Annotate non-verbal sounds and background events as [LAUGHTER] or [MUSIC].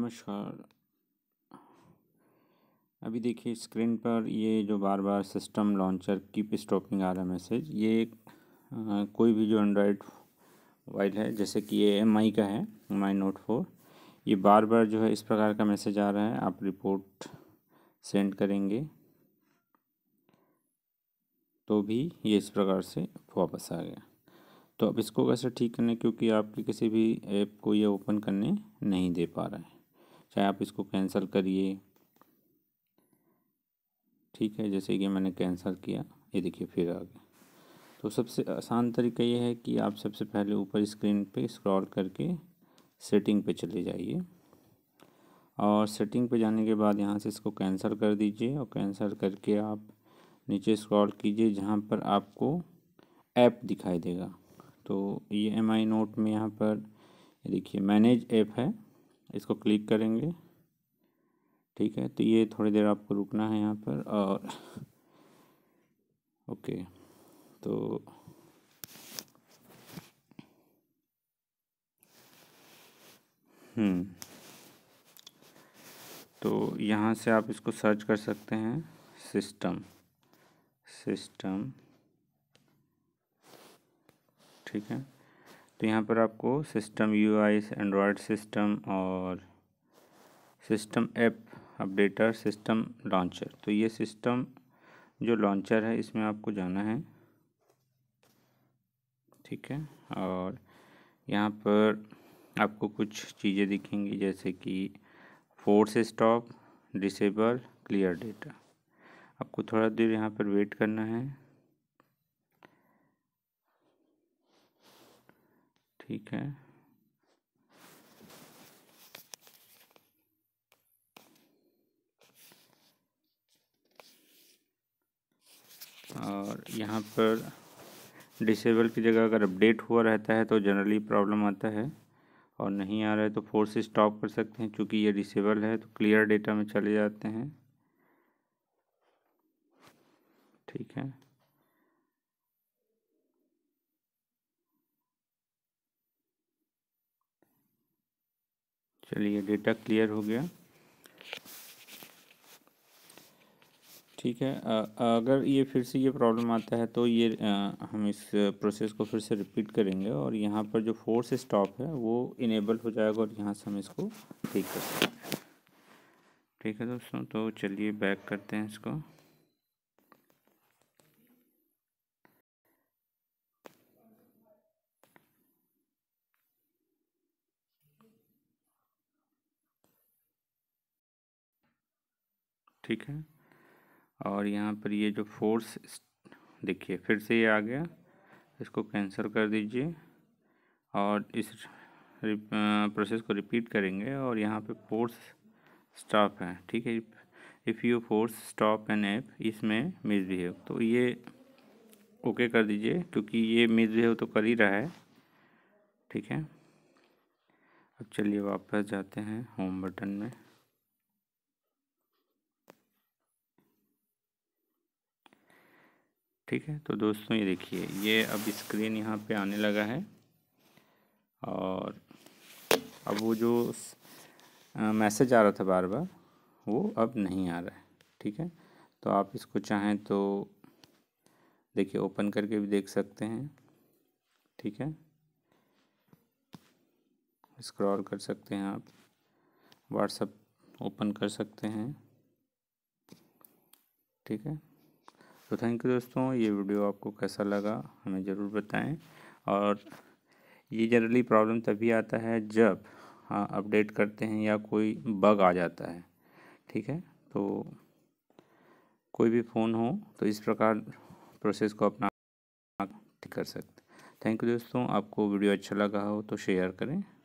नमस्कार अभी देखिए स्क्रीन पर ये जो बार बार सिस्टम लॉन्चर कीप स्टॉपिंग आ रहा है मैसेज ये आ, कोई भी जो एंड्रॉयड मोबाइल है जैसे कि ये एम आई का है एम आई नोट फोर ये बार बार जो है इस प्रकार का मैसेज आ रहा है आप रिपोर्ट सेंड करेंगे तो भी ये इस प्रकार से वापस आ गया तो अब इसको कैसे ठीक करने क्योंकि आपके किसी भी ऐप को ये ओपन करने नहीं दे पा रहा है चाहे आप इसको कैंसिल करिए ठीक है जैसे कि मैंने कैंसिल किया ये देखिए फिर आ गया तो सबसे आसान तरीका ये है कि आप सबसे पहले ऊपर स्क्रीन पे स्क्रॉल करके सेटिंग पे चले जाइए और सेटिंग पे जाने के बाद यहाँ से इसको कैंसिल कर दीजिए और कैंसिल करके आप नीचे स्क्रॉल कीजिए जहाँ पर आपको ऐप दिखाई देगा तो ये एम आई नोट में यहाँ पर देखिए मैनेज ऐप है इसको क्लिक करेंगे ठीक है तो ये थोड़ी देर आपको रुकना है यहाँ पर और [LAUGHS] ओके तो हम्म, तो यहाँ से आप इसको सर्च कर सकते हैं सिस्टम सिस्टम ठीक है तो यहाँ पर आपको सिस्टम यू एंड्रॉयड सिस्टम और system app updater system launcher तो ये सिस्टम जो लॉन्चर है इसमें आपको जाना है ठीक है और यहाँ पर आपको कुछ चीज़ें दिखेंगी जैसे कि force stop disable clear data आपको थोड़ा देर यहाँ पर वेट करना है ठीक है और यहाँ पर डिसेबल की जगह अगर अपडेट हुआ रहता है तो जनरली प्रॉब्लम आता है और नहीं आ रहा है तो फोर्स स्टॉप कर सकते हैं क्योंकि ये डिसेबल है तो क्लियर डेटा में चले जाते हैं ठीक है चलिए डेटा क्लियर हो गया ठीक है आ, अगर ये फिर से ये प्रॉब्लम आता है तो ये आ, हम इस प्रोसेस को फिर से रिपीट करेंगे और यहाँ पर जो फोर्स स्टॉप है वो इनेबल हो जाएगा और यहाँ से हम इसको ठीक कर सकते हैं ठीक है दोस्तों तो चलिए बैक करते हैं इसको ठीक है और यहाँ पर ये जो फोर्स देखिए फिर से ये आ गया इसको कैंसिल कर दीजिए और इस प्रोसेस को रिपीट करेंगे और यहाँ पे फोर्स स्टॉप है ठीक है if you force stop an app इसमें मिसबिहेव तो ये ओके कर दीजिए क्योंकि ये मिसबिहेव तो कर ही रहा है ठीक है अब चलिए वापस जाते हैं होम बटन में ठीक है तो दोस्तों ये देखिए ये अब स्क्रीन यहाँ पे आने लगा है और अब वो जो मैसेज आ रहा था बार बार वो अब नहीं आ रहा है ठीक है तो आप इसको चाहें तो देखिए ओपन करके भी देख सकते हैं ठीक है स्क्रॉल कर सकते हैं आप व्हाट्सअप ओपन कर सकते हैं ठीक है तो थैंक यू दोस्तों ये वीडियो आपको कैसा लगा हमें ज़रूर बताएं और ये जनरली प्रॉब्लम तभी आता है जब हाँ अपडेट करते हैं या कोई बग आ जाता है ठीक है तो कोई भी फ़ोन हो तो इस प्रकार प्रोसेस को अपना ठीक कर सकते थैंक यू दोस्तों आपको वीडियो अच्छा लगा हो तो शेयर करें